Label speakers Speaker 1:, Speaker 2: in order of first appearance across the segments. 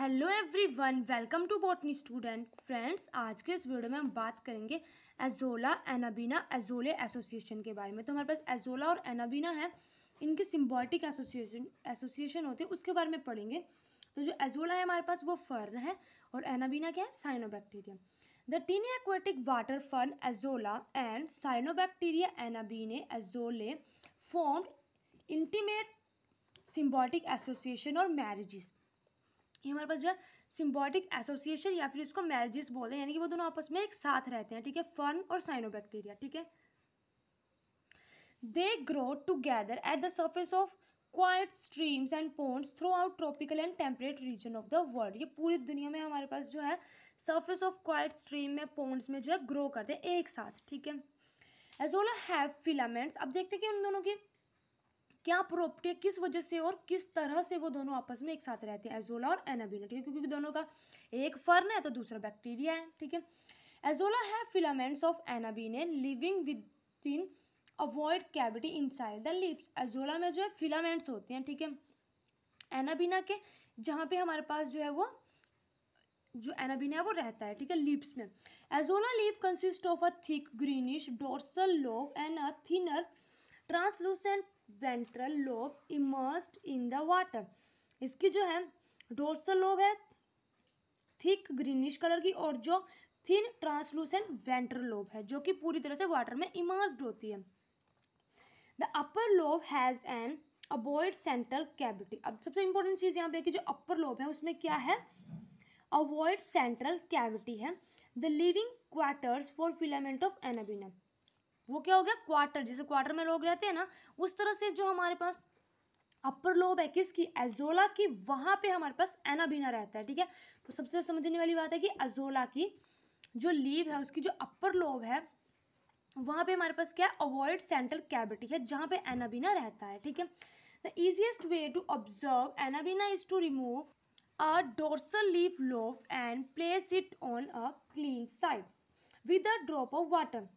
Speaker 1: hello everyone welcome to botany student friends आज के इस वीडियो में हम बात करेंगे एजोला एनाबीना एजोले एसोसिएशन के बारे में तो हमारे पास एजोला और एनाबीना है इनके सिम्बॉलिक एसोसिएशन एसोसिएशन होते हैं उसके बारे में पढ़ेंगे तो जो एजोला है हमारे पास वो फर्न है और एनाबीना क्या है cyanobacteria the tiny aquatic water fern Azolla and cyanobacteria Anabaena Azolla form intimate symbiotic association और मैरिजिस ये हमारे पास जो है सिम्बॉटिक एसोसिएशन या फिर इसको मैरिजिस बोलते हैं यानी कि वो दोनों आपस में एक साथ रहते हैं ठीक है फर्न और साइनोबैक्टीरिया ठीक है they grow together at the surface of quiet streams and ponds throughout tropical and temperate region of the world ये पूरी दुनिया में हमारे पास जो है सर्फेस ऑफ क्वाइट स्ट्रीम में पोन्ट्स में जो है ग्रो करते हैं एक साथ ठीक है एजोला हैव फिलामेंट्स अब देखते हैं कि उन दोनों की क्या प्रॉपर्टी किस वजह से और किस तरह से वो दोनों आपस में एक साथ रहते हैं एजोला और एनाबीना ठीक है क्योंकि दोनों का एक फर्न है तो दूसरा बैक्टीरिया है ठीक है एजोला है filaments of Anabaena living within ovoid cavity inside the leaves Azolla में जो है फिलामेंट्स होते हैं ठीक है एनाबीना के जहाँ पे हमारे पास जो है वो जो एनाबीना है वो रहता है ठीक है लिप्स में Azolla leaf consist of a thick greenish dorsal lobe and a thinner translucent ventral lobe immersed in the water इसकी जो है डोर्सल लोब है थिक ग्रीनिश कलर की और जो थिन ट्रांसलूसेंट वेंट्रल लोब है जो कि पूरी तरह से वाटर में इमर्स्ड होती है the upper lobe has an ovoid central cavity अब सबसे इंपॉर्टेंट चीज़ यहाँ पे कि जो अपर लोब है उसमें क्या है अवॉइड सेंट्रल कैविटी है the living quarters for filament of Anabaena वो क्या हो गया क्वार्टर जैसे क्वार्टर में लोग रहते हैं ना उस तरह से जो हमारे पास अपर लोब है किसकी एजोला की वहाँ पे हमारे पास एनाबीना रहता है ठीक है तो सबसे समझने वाली बात है कि एजोला की जो लीव है उसकी जो अपर लोब है वहाँ पे हमारे पास क्या है अवॉइड सेंट्रल कैविटी है जहाँ पे एनाबीना रहता है ठीक है the easiest way to observe Anabaena is to remove a dorsal leaf lobe and place it on a clean slide with a drop of water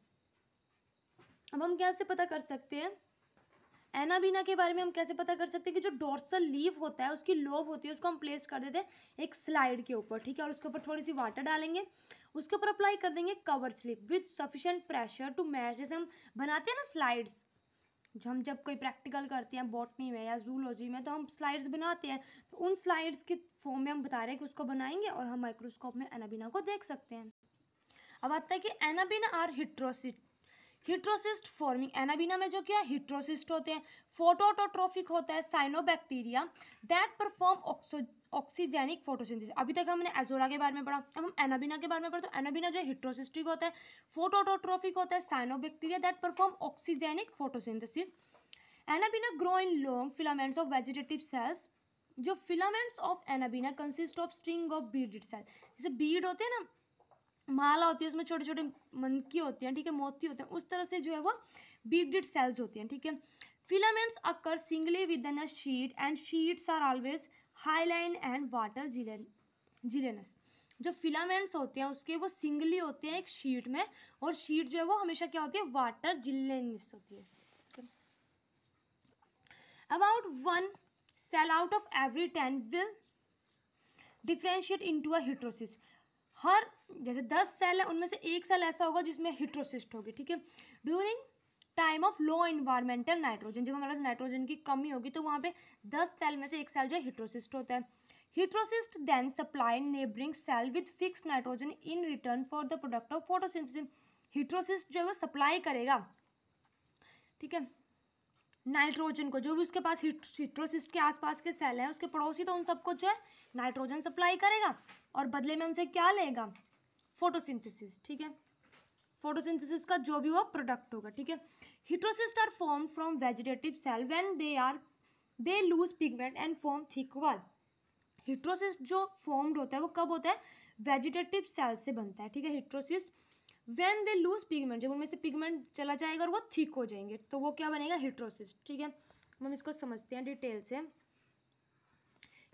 Speaker 1: अब हम कैसे पता कर सकते हैं एनाबीना के बारे में हम कैसे पता कर सकते हैं कि जो डोर्सल लीव होता है उसकी लोब होती है उसको हम प्लेस कर देते हैं एक स्लाइड के ऊपर ठीक है और उसके ऊपर थोड़ी सी वाटर डालेंगे उसके ऊपर अप्लाई कर देंगे cover slip with sufficient pressure to match जैसे हम बनाते हैं ना स्लाइड्स जो हम जब कोई प्रैक्टिकल करते हैं बॉटनी में या जूलॉजी में तो हम स्लाइड्स बनाते हैं तो उन स्लाइड्स के फॉर्म में हम बता रहे हैं कि उसको बनाएंगे और हम माइक्रोस्कोप में एनाबीना को देख सकते हैं अब आता है कि Anabaena are heterocyst heterocyst forming Anabaena में जो क्या है हिट्रोसिस्ट होते हैं फोटोटोट्रोफिक होता है cyanobacteria that perform oxo oxygenic photosynthesis अभी तक हमने एजोरा के बारे में पढ़ा अब हम एनाबीना के बारे में पढ़ते तो एनाबीना जो हिट्रोसिस्टिक होता है फोटोटोट्रोफिक होता है cyanobacteria that perform oxygenic photosynthesis Anabaena grow in long filaments of vegetative cells जो filaments of Anabaena consist of string of beaded cell जैसे बीड होते हैं ना माला होती है उसमें छोटे छोटे मनकी होते हैं ठीक है मोती होते हैं उस तरह से जो है वो बीपडिड सेल्स होती हैं ठीक है filaments occur singly within a sheath and sheaths are always hyaline and water gelatinous जो फिलामेंट्स होते हैं उसके वो सिंगली होते हैं एक शीट में और शीट जो है वो हमेशा क्या होती है वाटर जिलेनस होती है about one cell out of every ten will differentiate into a heterocyst हर जैसे दस सेल है उनमें से एक सेल ऐसा होगा जिसमें हिट्रोसिस्ट होगी ठीक है during time of low environmental nitrogen जब हमारे पास नाइट्रोजन की कमी होगी तो वहाँ पे दस सेल में से एक सेल जो है हिट्रोसिस्ट होता है heterocyst then supply neighbouring cell with fix nitrogen in return for the product of photosynthesis heterocyst जो है वो सप्लाई करेगा ठीक है नाइट्रोजन को जो भी उसके पास हिट्रोसिस्ट के आसपास के सेल हैं उसके पड़ोसी तो उन सबको जो है नाइट्रोजन सप्लाई करेगा और बदले में उनसे क्या लेगा फोटोसिंथेसिस ठीक है फोटोसिंथेसिस का जो भी वो प्रोडक्ट होगा ठीक है heterocyst are form from vegetative cell when they are they lose pigment and form thick wall heterocyst जो फॉर्म्ड होता है वो कब होता है वेजिटेटिव सेल से बनता है ठीक है heterocyst when they lose pigment जब उनमें से पिगमेंट चला जाएगा और वो ठीक हो जाएंगे तो वो क्या बनेगा हिट्रोसिस ठीक है हम इसको समझते हैं डिटेल से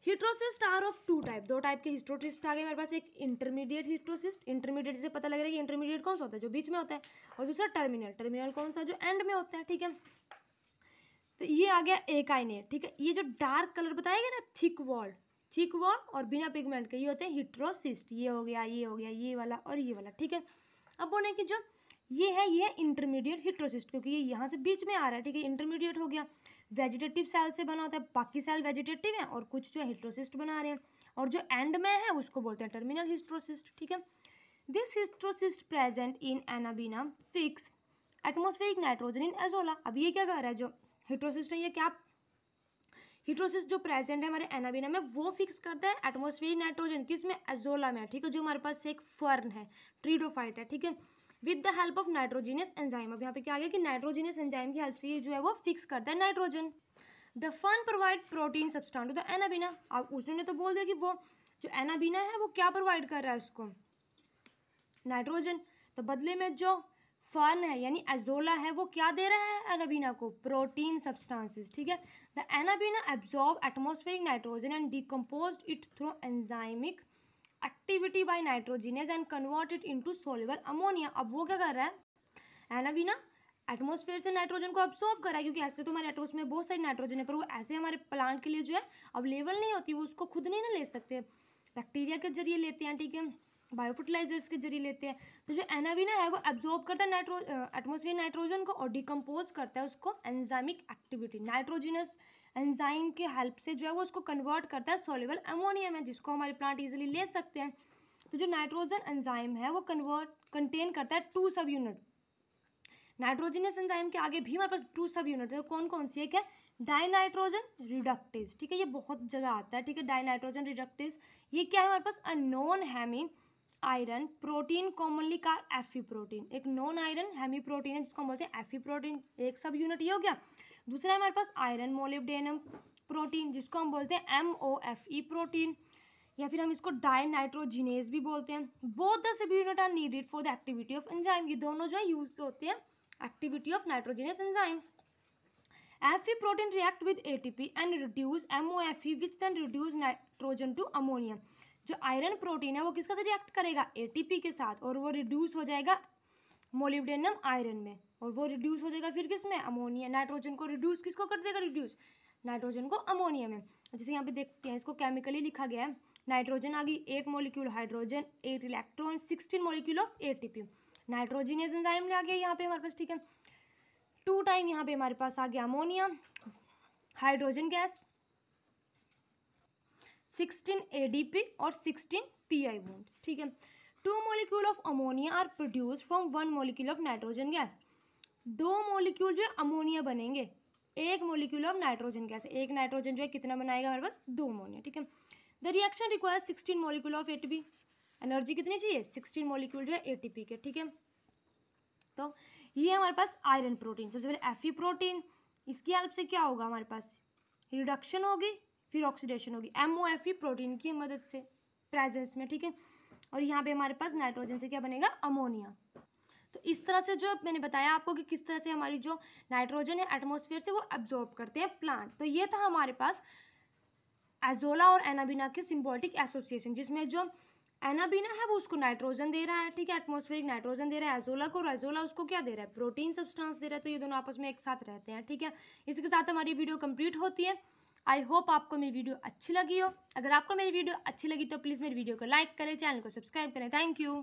Speaker 1: heterocyst are of two type दो टाइप के हिस्ट्रोसिस्ट आ गए मेरे पास एक इंटरमीडिएट हिस्ट्रोसिस्ट इंटरमीडिएट से पता लग रहा है कि इंटरमीडिएट कौन सा होता है जो बीच में होता है और दूसरा टर्मिनल टर्मिनल कौन सा जो एंड में होता है ठीक है तो ये आ गया एक आईनेट ठीक है ये जो डार्क कलर बताया गया ना थिक वॉल थिक वॉल और बिना पिगमेंट के ये होते हैं हिट्रोसिस्ट ये हो गया ये हो गया ये वाला और ये वाला ठीक है अब बोले कि जो ये है ये है इंटरमीडिएट हिट्रोसिस्ट क्योंकि ये यहाँ से बीच में आ रहा है ठीक है इंटरमीडिएट हो गया वेजिटेटिव सेल से बना होता है बाकी सेल वेजिटेटिव हैं और कुछ जो हिट्रोसिस्ट बना रहे हैं और जो एंड में है उसको बोलते हैं टर्मिनल हिस्ट्रोसिस्ट ठीक है this heterocyst present in Anabaena fix atmospheric nitrogen in Azolla अब ये क्या कर रहा है जो हिट्रोसिस्ट है ये क्या हीट्रोसिस जो प्रेजेंट है हमारे एनाबीना में वो फिक्स करता है एटमोस्फेरिक नाइट्रोजन किस में एजोला में ठीक है जो हमारे पास एक फर्न है ट्रीडोफाइट है ठीक है with the help of nitrogenase enzyme अब यहाँ पे क्या आ गया कि नाइट्रोजीनियस एंजाइम की हेल्प से ये जो है वो फिक्स करता है nitrogen the fern provide protein to the Anabaena अब उसने तो बोल दिया कि वो जो एनाबीना है वो क्या प्रोवाइड कर रहा है उसको नाइट्रोजन तो बदले में जो फन है यानी एजोला है वो क्या दे रहा है एनाबीना को प्रोटीन सब्सटेंसेस ठीक है the Anabaena absorb atmospheric nitrogen and decompose it through enzymic activity by nitrogenase and convert it into soluble ammonia अब वो क्या कर रहा है एनाबीना एटमोसफेयर से नाइट्रोजन को अब्सॉर्व करा है क्योंकि ऐसे तो हमारे एटमोस में बहुत सारी नाइट्रोजन है पर वो ऐसे हमारे प्लांट के लिए जो है अवेलेबल नहीं होती वो उसको खुद नहीं ना ले सकते बैक्टीरिया के जरिए लेते हैं ठीक है बायोफर्टिलाइजर्स के जरिए लेते हैं तो जो एनावीना है वो एब्जॉर्ब करता है नाइट्रो एटमोसफियर नाइट्रोजन को और डिकम्पोज करता है उसको एंजाइमिक एक्टिविटी नाइट्रोजिनस एंजाइम के हेल्प से जो है वो उसको कन्वर्ट करता है सोलेबल एमोनियम है जिसको हमारे प्लांट ईजिली ले सकते हैं तो जो नाइट्रोजन एंजाइम है वो कन्वर्ट कंटेन करता है टू सब यूनिट नाइट्रोजिनस एंजाइम के आगे भी हमारे पास टू सब यूनिट है तो कौन कौन सी एक है डाइनाइट्रोजन रिडक्टेज ठीक है ये बहुत जगह आता है ठीक है डाइनाइट्रोजन रिडक्टेज ये क्या है हमारे पास a non heme iron protein commonly कार एफी प्रोटीन एक नॉन आयरन हेमी प्रोटीन है जिसको हम बोलते हैं एफी प्रोटीन एक सब यूनिट ये हो गया दूसरा हमारे पास आयरन मोलिब्डेनम प्रोटीन जिसको हम बोलते हैं M O F E protein या फिर हम इसको डाई नाइट्रोजिनेज भी बोलते हैं both the subunit are needed for the activity of enzyme ये दोनों जो है यूज होते हैं activity of nitrogenase enzyme F E protein react with A T P and reduce M O F E which then reduce nitrogen to ammonium जो iron protein है वो किसका साथ रिएक्ट करेगा एटीपी के साथ और वो रिड्यूस हो जाएगा मोलिब्डेनम आयरन में और वो रिड्यूस हो जाएगा फिर किस में अमोनिया नाइट्रोजन को रिड्यूस किसको कर देगा रिड्यूस नाइट्रोजन को अमोनिया में जैसे यहाँ पे देखते हैं इसको केमिकली लिखा गया है नाइट्रोजन आ गई eight molecule hydrogen eight electron sixteen molecule of nitrogen nitrogenase enzyme आ गया यहाँ पे हमारे पास ठीक है टू टाइम यहाँ पे हमारे पास आ गया ammonia hydrogen gas sixteen P और सिक्सटीन आई बॉन्ड्स ठीक है two molecule of ammonia are produce from one molecule of nitrogen gas दो मोलिक्यूल जो है अमोनिया बनेंगे एक मोलिक्यूल ऑफ नाइट्रोजन गैस एक नाइट्रोजन जो है कितना बनाएगा हमारे पास दो अमोनिया ठीक है the reaction requires sixteen molecule of P energy कितनी चाहिए सिक्सटीन मोलिक्यूल जो है पी के ठीक है तो ये हमारे पास आयरन प्रोटीन सबसे पहले एफी प्रोटीन इसकी हेल्प से क्या होगा हमारे पास रिडक्शन होगी फिर ऑक्सीडेशन होगी एफ ई प्रोटीन की मदद से प्रेजेंस में ठीक है और यहाँ पे हमारे पास नाइट्रोजन से क्या बनेगा अमोनिया तो इस तरह से जो मैंने बताया आपको कि किस तरह से हमारी जो नाइट्रोजन है एटमोसफियर से वो एब्जॉर्ब करते हैं प्लांट तो ये था हमारे पास एजोला और एनाबीना के सिम्बॉलिक एसोसिएशन जिसमें जो एनाबीना है वो उसको नाइट्रोजन दे रहा है ठीक है एटमोस्फेरिक नाइट्रोजन दे रहा है एजोला को और एजोला उसको क्या दे रहा है प्रोटीन सब्सटेंस दे रहा है तो ये दोनों आपस में एक साथ रहते हैं ठीक है इसके साथ हमारी वीडियो कंप्लीट होती है आई होप आपको मेरी वीडियो अच्छी लगी हो अगर आपको मेरी वीडियो अच्छी लगी तो प्लीज़ मेरी वीडियो को लाइक करें चैनल को सब्सक्राइब करें थैंक यू